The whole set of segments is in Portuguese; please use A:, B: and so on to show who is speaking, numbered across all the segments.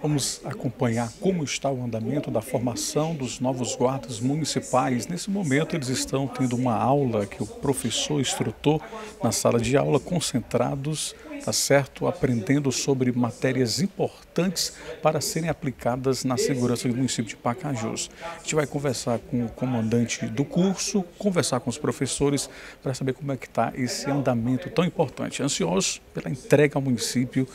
A: Vamos acompanhar como está o andamento da formação dos novos guardas municipais. Nesse momento, eles estão tendo uma aula que o professor instrutor na sala de aula, concentrados, tá certo, aprendendo sobre matérias importantes para serem aplicadas na segurança do município de Pacajus. A gente vai conversar com o comandante do curso, conversar com os professores para saber como é que está esse andamento tão importante. Ansioso pela entrega ao município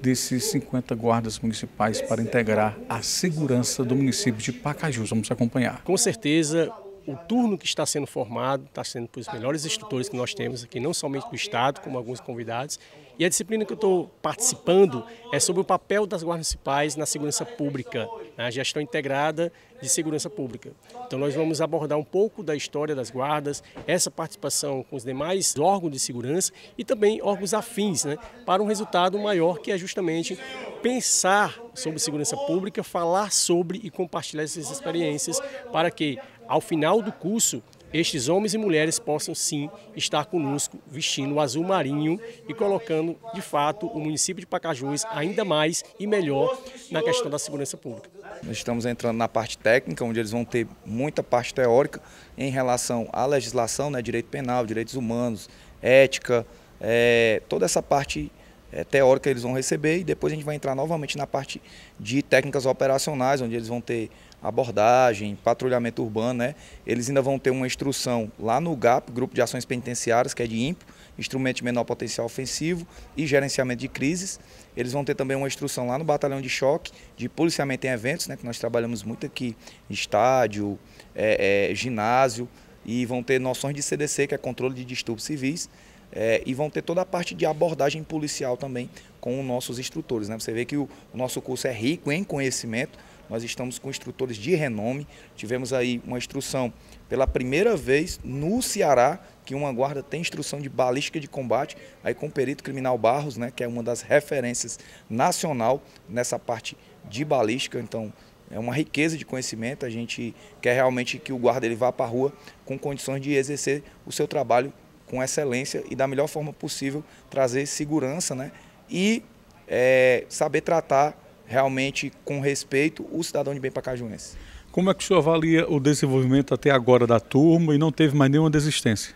A: desses 50 guardas municipais para integrar a segurança do município de Pacajus. Vamos acompanhar. Com certeza, o turno que está sendo formado está sendo para os melhores instrutores que nós temos aqui, não somente do Estado, como alguns convidados. E a disciplina que eu estou participando é sobre o papel das guardas municipais na segurança pública, na gestão integrada de segurança pública. Então nós vamos abordar um pouco da história das guardas, essa participação com os demais órgãos de segurança e também órgãos afins, né, para um resultado maior que é justamente pensar sobre segurança pública, falar sobre e compartilhar essas experiências para que, ao final do curso, estes homens e mulheres possam sim estar conosco vestindo o azul marinho e colocando de fato o município de Pacajus ainda mais e melhor na questão da segurança pública.
B: Nós estamos entrando na parte técnica, onde eles vão ter muita parte teórica em relação à legislação, né, direito penal, direitos humanos, ética, é, toda essa parte é, teórica eles vão receber e depois a gente vai entrar novamente na parte de técnicas operacionais, onde eles vão ter abordagem, patrulhamento urbano, né? Eles ainda vão ter uma instrução lá no GAP, Grupo de Ações Penitenciárias, que é de IMPO, Instrumento de Menor Potencial Ofensivo e Gerenciamento de Crises. Eles vão ter também uma instrução lá no Batalhão de Choque, de Policiamento em Eventos, né? Que nós trabalhamos muito aqui, estádio, é, é, ginásio, e vão ter noções de CDC, que é Controle de Distúrbios Civis, é, e vão ter toda a parte de abordagem policial também com os nossos instrutores. Né? Você vê que o, o nosso curso é rico em conhecimento, nós estamos com instrutores de renome. Tivemos aí uma instrução pela primeira vez no Ceará, que uma guarda tem instrução de balística de combate, aí com o perito criminal Barros, né, que é uma das referências nacional nessa parte de balística. Então, é uma riqueza de conhecimento. A gente quer realmente que o guarda ele vá para a rua com condições de exercer o seu trabalho com excelência e da melhor forma possível trazer segurança né? e é, saber tratar realmente com respeito o cidadão de bem pacajuense.
A: Como é que o senhor avalia o desenvolvimento até agora
B: da turma e não teve mais nenhuma desistência?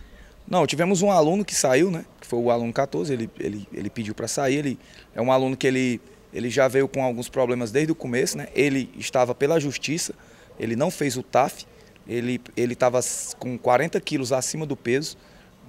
B: Não, tivemos um aluno que saiu, né? Que foi o aluno 14, ele, ele, ele pediu para sair. Ele é um aluno que ele, ele já veio com alguns problemas desde o começo, né? Ele estava pela justiça, ele não fez o TAF, ele estava com 40 quilos acima do peso.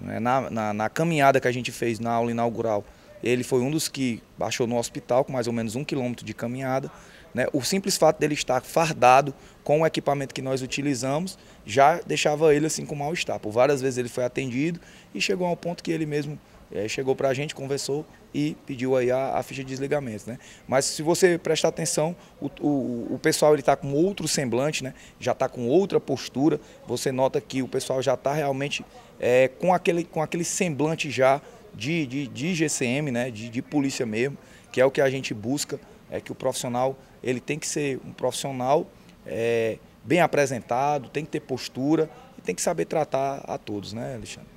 B: Né, na, na, na, caminhada que a gente fez na aula inaugural, ele foi um dos que baixou no hospital com mais ou menos um quilômetro de caminhada. Né? O simples fato dele estar fardado com o equipamento que nós utilizamos já deixava ele assim com mal-estar. Por várias vezes ele foi atendido e chegou ao ponto que ele mesmo é, chegou para a gente, conversou e pediu aí a, a, ficha de desligamento, né? Mas se você prestar atenção, o, o, o pessoal está com outro semblante, né? Já está com outra postura. Você nota que o pessoal já está realmente é, com, aquele, com aquele semblante já de, de, de GCM, né? De, de polícia mesmo, que é o que a gente busca, é que o profissional ele tem que ser um profissional é, bem apresentado, tem que ter postura e tem que saber tratar a todos, né, Alexandre?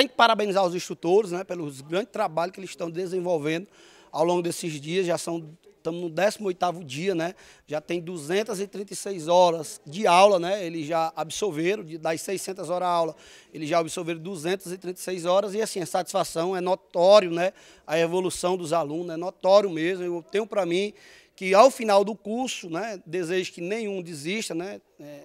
C: tem que parabenizar os instrutores né, pelos grande trabalho que eles estão desenvolvendo ao longo desses dias, já são estamos no 18 dia, né? Já tem 236 horas de aula, né? Eles já absorveram, das 600 horas de aula, eles já absorveram 236 horas e assim, a satisfação é notório, né? A evolução dos alunos é notório mesmo. Eu tenho para mim que ao final do curso, né? Desejo que nenhum desista, né? É,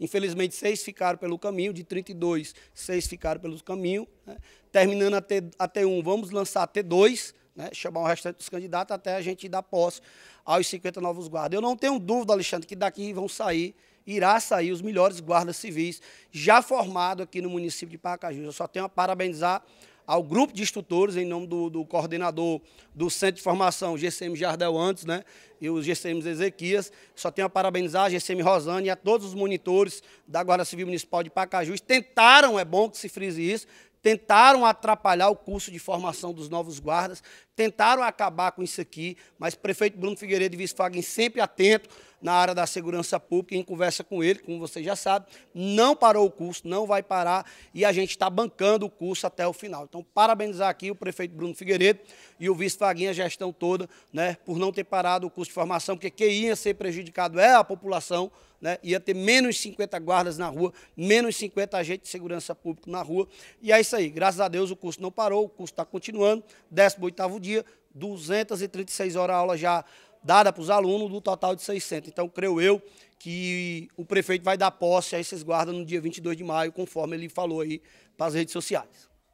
C: Infelizmente, seis ficaram pelo caminho, de 32, seis ficaram pelo caminho. Né? Terminando a, T, a T1, vamos lançar a T2, né, chamar o restante dos candidatos até a gente dar posse aos 50 novos guardas. Eu não tenho dúvida, Alexandre, que daqui vão sair, irá sair os melhores guardas civis já formados aqui no município de Pacajus. Eu só tenho a parabenizar ao grupo de instrutores, em nome do, do, coordenador do Centro de Formação, GCM Jardel Antes, né? E os gcm Ezequias. Só tenho a parabenizar a GCM Rosane e a todos os monitores da Guarda Civil Municipal de Pacajus. Tentaram, é bom que se frise isso, tentaram atrapalhar o curso de formação dos novos guardas, tentaram acabar com isso aqui, mas o prefeito Bruno Figueiredo e Visfagen sempre atento na área da segurança pública, em conversa com ele, como você já sabe, não parou o curso, não vai parar e a gente está bancando o curso até o final. Então, parabenizar aqui o prefeito Bruno Figueiredo e o vice-faguinha, a gestão toda, né, por não ter parado o curso de formação, porque quem ia ser prejudicado é a população, né? ia ter menos 50 guardas na rua, menos 50 agentes de segurança pública na rua. E é isso aí. Graças a Deus o curso não parou, o curso está continuando. 18 dia, 236 horas aula já dada para os alunos, do total de 600. Então, creio eu que o prefeito vai dar posse a esses guardas no dia 22 de maio, conforme ele falou aí para as redes sociais.